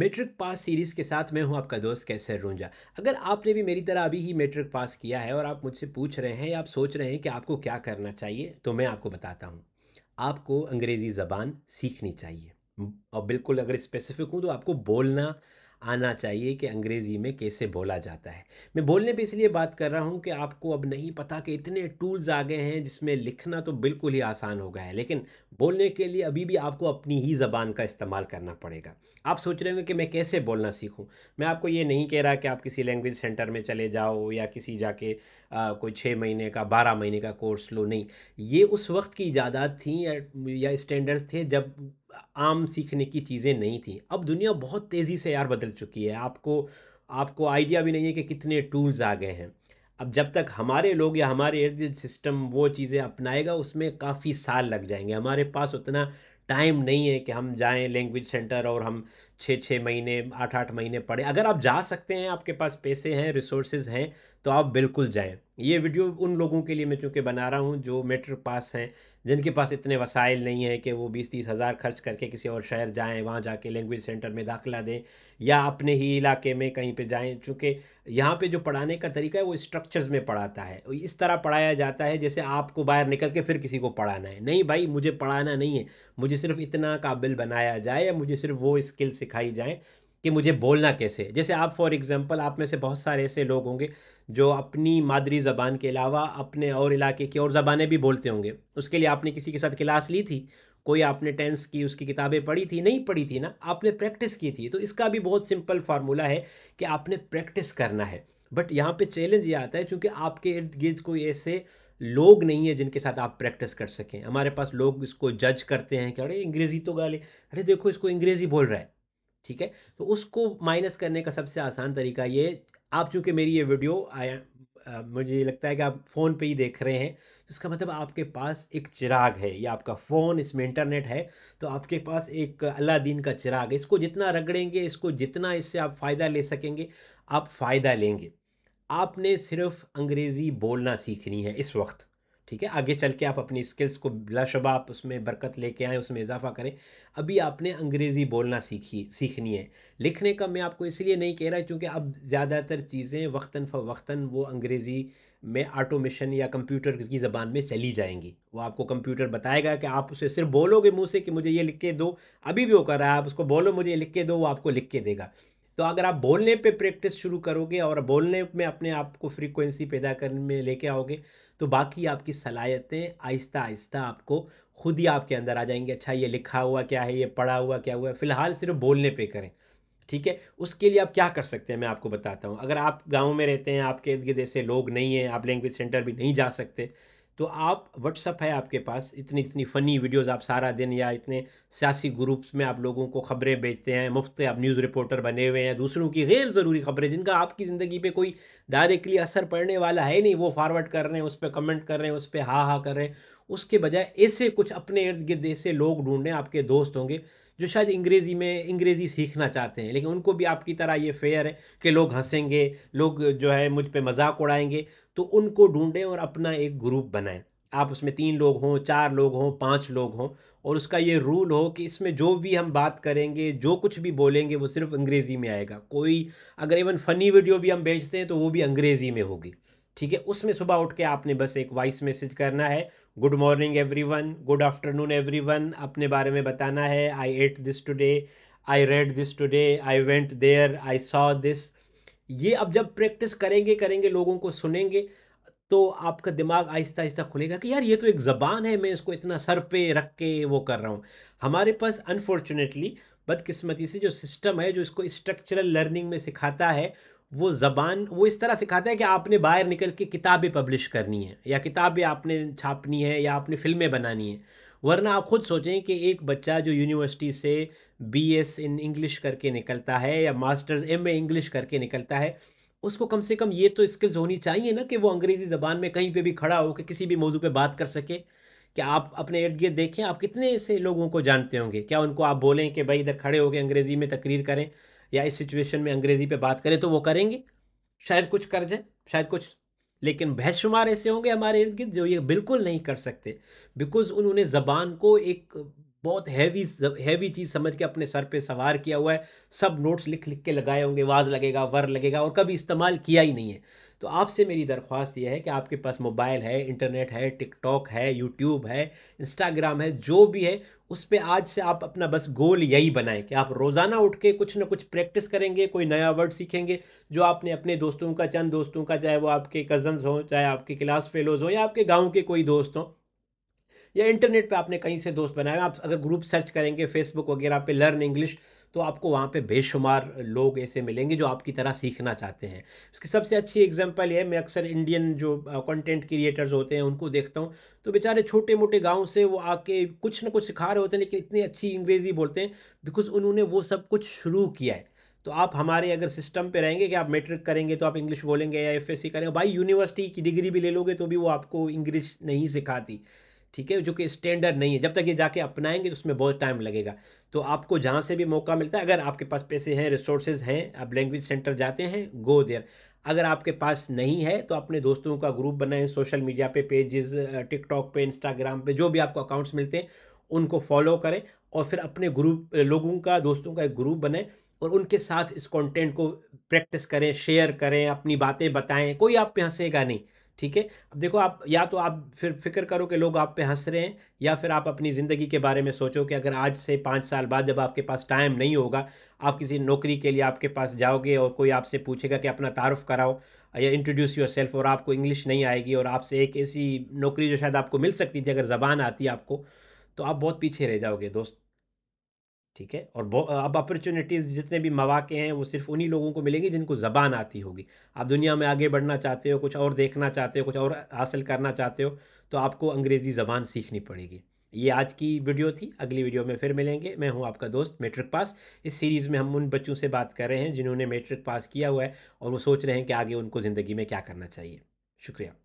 matric pass series के साथ मैं हूं आपका दोस्त कैसर रूंजा अगर आपने भी मेरी तरह अभी ही मेट्रिक पास किया है और आप मुझसे पूछ रहे हैं या आप सोच रहे हैं कि आपको क्या करना चाहिए तो मैं आपको बताता हूं आपको अंग्रेज़ी ज़बान सीखनी चाहिए और बिल्कुल अगर स्पेसिफिक हूँ तो आपको बोलना आना चाहिए कि अंग्रेज़ी में कैसे बोला जाता है मैं बोलने पे इसलिए बात कर रहा हूँ कि आपको अब नहीं पता कि इतने टूल्स आ गए हैं जिसमें लिखना तो बिल्कुल ही आसान हो गया है लेकिन बोलने के लिए अभी भी आपको अपनी ही ज़बान का इस्तेमाल करना पड़ेगा आप सोच रहे होंगे कि मैं कैसे बोलना सीखूँ मैं आपको ये नहीं कह रहा कि आप किसी लैंग्वेज सेंटर में चले जाओ या किसी जाके आ, कोई छः महीने का बारह महीने का कोर्स लो नहीं ये उस वक्त की इजादात थी या, या स्टैंडर्ड्स थे जब आम सीखने की चीज़ें नहीं थी अब दुनिया बहुत तेज़ी से यार बदल चुकी है आपको आपको आइडिया भी नहीं है कि कितने टूल्स आ गए हैं अब जब तक हमारे लोग या हमारे इर्द गिर्द सिस्टम वो चीज़ें अपनाएगा उसमें काफ़ी साल लग जाएंगे हमारे पास उतना टाइम नहीं है कि हम जाएं लैंग्वेज सेंटर और हम छः छः महीने आठ आठ महीने पड़े अगर आप जा सकते हैं आपके पास पैसे हैं रिसोर्सेज हैं तो आप बिल्कुल जाएं ये वीडियो उन लोगों के लिए मैं चूँकि बना रहा हूँ जो मेट्रिक पास हैं जिनके पास इतने वसाइल नहीं हैं कि वो बीस तीस हज़ार खर्च करके किसी और शहर जाएँ वहाँ जाके लैंग्वेज सेंटर में दाखिला दें या अपने ही इलाके में कहीं पर जाएँ चूँकि यहाँ पर जो पढ़ाने का तरीका है वो स्ट्रक्चर्स में पढ़ाता है इस तरह पढ़ाया जाता है जैसे आपको बाहर निकल के फिर किसी को पढ़ाना है नहीं भाई मुझे पढ़ाना नहीं है मुझे सिर्फ इतना काबिल बनाया जाए या मुझे सिर्फ वो स्किल सिखा सिखाई जाएँ कि मुझे बोलना कैसे जैसे आप फॉर एग्ज़ाम्पल आप में से बहुत सारे ऐसे लोग होंगे जो अपनी मादरी ज़बान के अलावा अपने और इलाके की और ज़बानें भी बोलते होंगे उसके लिए आपने किसी के साथ क्लास ली थी कोई आपने टेंस की उसकी किताबें पढ़ी थी नहीं पढ़ी थी ना आपने प्रैक्टिस की थी तो इसका भी बहुत सिंपल फार्मूला है कि आपने प्रैक्टिस करना है बट यहाँ पर चैलेंज ये आता है चूँकि आपके इर्द गिर्द कोई ऐसे लोग नहीं है जिनके साथ आप प्रैक्टिस कर सकें हमारे पास लोग इसको जज करते हैं कि अरे अंग्रेज़ी तो गाले अरे देखो इसको अंग्रेज़ी बोल रहा है ठीक है तो उसको माइनस करने का सबसे आसान तरीका ये आप चूँकि मेरी ये वीडियो आया मुझे लगता है कि आप फ़ोन पे ही देख रहे हैं तो इसका मतलब आपके पास एक चिराग है या आपका फ़ोन इसमें इंटरनेट है तो आपके पास एक अल्लाह दीन का चिराग है इसको जितना रगड़ेंगे इसको जितना इससे आप फ़ायदा ले सकेंगे आप फ़ायदा लेंगे आपने सिर्फ अंग्रेज़ी बोलना सीखनी है इस वक्त ठीक है आगे चल के आप अपनी स्किल्स को लशबा आप उसमें बरकत लेके आएँ उसमें इजाफा करें अभी आपने अंग्रेज़ी बोलना सीखी सीखनी है लिखने का मैं आपको इसलिए नहीं कह रहा क्योंकि अब ज़्यादातर चीज़ें वक्ता फ़वक्ता वो अंग्रेज़ी में ऑटोमेशन या कंप्यूटर की ज़बान में चली जाएंगी वो आपको कंप्यूटर बताएगा कि आप उसे सिर्फ बोलोगे मुँह से कि मुझे ये लिख के दो अभी भी वो कर रहा है आप उसको बोलो मुझे लिख के दो वो आपको लिख के देगा तो अगर आप बोलने पे प्रैक्टिस शुरू करोगे और बोलने में अपने आप को फ्रीक्वेंसी पैदा करने में लेके आओगे तो बाकी आपकी सलाहियतें आहिस्ता आहिस्ता आपको खुद ही आपके अंदर आ जाएंगे अच्छा ये लिखा हुआ क्या है ये पढ़ा हुआ क्या हुआ है फ़िलहाल सिर्फ बोलने पे करें ठीक है उसके लिए आप क्या कर सकते हैं मैं आपको बताता हूँ अगर आप गाँव में रहते हैं आपके इर्द गिर्द ऐसे लोग नहीं हैं आप लैंग्वेज सेंटर भी नहीं जा सकते तो आप व्हाट्सअप है आपके पास इतनी इतनी फ़नी वीडियोस आप सारा दिन या इतने सियासी ग्रुप्स में आप लोगों को खबरें बेचते हैं मुफ्त आप न्यूज़ रिपोर्टर बने हुए हैं दूसरों की गैर ज़रूरी खबरें जिनका आपकी ज़िंदगी पे कोई डायरेक्टली असर पड़ने वाला है नहीं वो फॉरवर्ड कर रहे हैं उस पर कमेंट कर रहे हैं उस पर हा हा कर रहे हैं उसके बजाय ऐसे कुछ अपने इर्द गिर्द ऐसे लोग ढूँढें आपके दोस्त होंगे जो शायद अंग्रेज़ी में अंग्रेज़ी सीखना चाहते हैं लेकिन उनको भी आपकी तरह ये फेयर है कि लोग हंसेंगे लोग जो है मुझ पर मजाक उड़ाएंगे तो उनको ढूंढें और अपना एक ग्रुप बनाएं आप उसमें तीन लोग हों चार लोग हों पांच लोग हों और उसका ये रूल हो कि इसमें जो भी हम बात करेंगे जो कुछ भी बोलेंगे वो सिर्फ अंग्रेज़ी में आएगा कोई अगर इवन फ़नी वीडियो भी हम बेचते हैं तो वो भी अंग्रेज़ी में होगी ठीक है उसमें सुबह उठ के आपने बस एक वॉइस मैसेज करना है good morning everyone good afternoon everyone अपने बारे में बताना है I ate this today I read this today I went there I saw this ये अब जब प्रैक्टिस करेंगे करेंगे लोगों को सुनेंगे तो आपका दिमाग आहिस्ता आहिस्ता खुलेगा कि यार ये तो एक ज़बान है मैं इसको इतना सर पे रख के वो कर रहा हूँ हमारे पास अनफॉर्चुनेटली बदकिस्मती से जो सिस्टम है जो इसको स्ट्रक्चरल लर्निंग में सिखाता है वो ज़बान वो इस तरह सिखाता है कि आपने बाहर निकल के किताबें पब्लिश करनी है या किताबें आपने छापनी है या आपने फिल्में बनानी है वरना आप ख़ुद सोचें कि एक बच्चा जो यूनिवर्सिटी से बी एस इन इंग्लिश करके निकलता है या मास्टर्स एम ए इंग्लिश करके निकलता है उसको कम से कम ये तो स्किल्स होनी चाहिए ना कि वो अंग्रेज़ी ज़बान में कहीं पर भी खड़ा हो कि किसी भी मौजू पर बात कर सके कि आप अपने इर्द गिर्द देखें आप कितने से लोगों को जानते होंगे क्या उनको आप बोलें कि भाई इधर खड़े होकर अंग्रेज़ी में तकरीर करें या इस सिचुएशन में अंग्रेज़ी पे बात करें तो वो करेंगे शायद कुछ कर जाए शायद कुछ लेकिन बहशुमार ऐसे होंगे हमारे इर्द गिर्द जो ये बिल्कुल नहीं कर सकते बिकॉज उन्होंने ज़बान को एक बहुत हैवी हैवी चीज़ समझ के अपने सर पे सवार किया हुआ है सब नोट्स लिख लिख के लगाए होंगे वाज लगेगा वर लगेगा और कभी इस्तेमाल किया ही नहीं है तो आपसे मेरी दरख्वास्त यह है कि आपके पास मोबाइल है इंटरनेट है टिकटॉक है यूट्यूब है इंस्टाग्राम है जो भी है उस पर आज से आप अपना बस गोल यही बनाएं कि आप रोज़ाना उठ के कुछ ना कुछ प्रैक्टिस करेंगे कोई नया वर्ड सीखेंगे जो आपने अपने दोस्तों का चंद दोस्तों का चाहे वो आपके कज़न्स हों चाहे आपके क्लास फेलोज़ हों या आपके गाँव के कोई दोस्त हों या इंटरनेट पे आपने कहीं से दोस्त बनाए आप अगर ग्रुप सर्च करेंगे फेसबुक वगैरह पे लर्न इंग्लिश तो आपको वहाँ पे बेशुमार लोग ऐसे मिलेंगे जो आपकी तरह सीखना चाहते हैं उसकी सबसे अच्छी एग्जांपल है मैं अक्सर इंडियन जो कंटेंट क्रिएटर्स होते हैं उनको देखता हूँ तो बेचारे छोटे मोटे गाँव से वो आके कुछ ना कुछ सिखा रहे होते हैं लेकिन इतनी अच्छी अंग्रेज़ी बोलते हैं बिकॉज उन्होंने वो सब कुछ शुरू किया है तो आप हमारे अगर सिस्टम पे रहेंगे कि आप मैट्रिक करेंगे तो आप इंग्लिश बोलेंगे या एफएससी करेंगे भाई यूनिवर्सिटी की डिग्री भी ले लोगे तो भी वो आपको इंग्लिश नहीं सिखाती ठीक है जो कि स्टैंडर्ड नहीं है जब तक ये जाके अपनाएंगे तो उसमें बहुत टाइम लगेगा तो आपको जहाँ से भी मौका मिलता है अगर आपके पास पैसे हैं रिसोर्सेज हैं आप लैंग्वेज सेंटर जाते हैं गो देयर अगर आपके पास नहीं है तो अपने दोस्तों का ग्रुप बनाएं सोशल मीडिया पे पेजेस टिकटॉक पे इंस्टाग्राम पे जो भी आपको अकाउंट्स मिलते हैं उनको फॉलो करें और फिर अपने ग्रुप लोगों का दोस्तों का एक ग्रुप बनाएं और उनके साथ इस कंटेंट को प्रैक्टिस करें शेयर करें अपनी बातें बताएं कोई आप यहाँ सेगा नहीं ठीक है अब देखो आप या तो आप फिर फिक्र करो कि लोग आप पे हंस रहे हैं या फिर आप अपनी ज़िंदगी के बारे में सोचो कि अगर आज से पाँच साल बाद जब आपके पास टाइम नहीं होगा आप किसी नौकरी के लिए आपके पास जाओगे और कोई आपसे पूछेगा कि अपना तारफ़ कराओ या इंट्रोड्यूस योर सेल्फ और आपको इंग्लिश नहीं आएगी और आपसे एक ऐसी नौकरी जो शायद आपको मिल सकती थी अगर ज़बान आती आपको तो आप बहुत पीछे रह जाओगे दोस्त ठीक है और अब अपॉर्चुनिटीज़ जितने भी मौाक़े हैं वो सिर्फ उन्हीं लोगों को मिलेंगे जिनको ज़बान आती होगी आप दुनिया में आगे बढ़ना चाहते हो कुछ और देखना चाहते हो कुछ और हासिल करना चाहते हो तो आपको अंग्रेज़ी ज़बान सीखनी पड़ेगी ये आज की वीडियो थी अगली वीडियो में फिर मिलेंगे मैं हूँ आपका दोस्त मेट्रिक पास इस सीरीज़ में हम उन बच्चों से बात कर रहे हैं जिन्होंने मेट्रिक पास किया हुआ है और वो सोच रहे हैं कि आगे उनको ज़िंदगी में क्या करना चाहिए शुक्रिया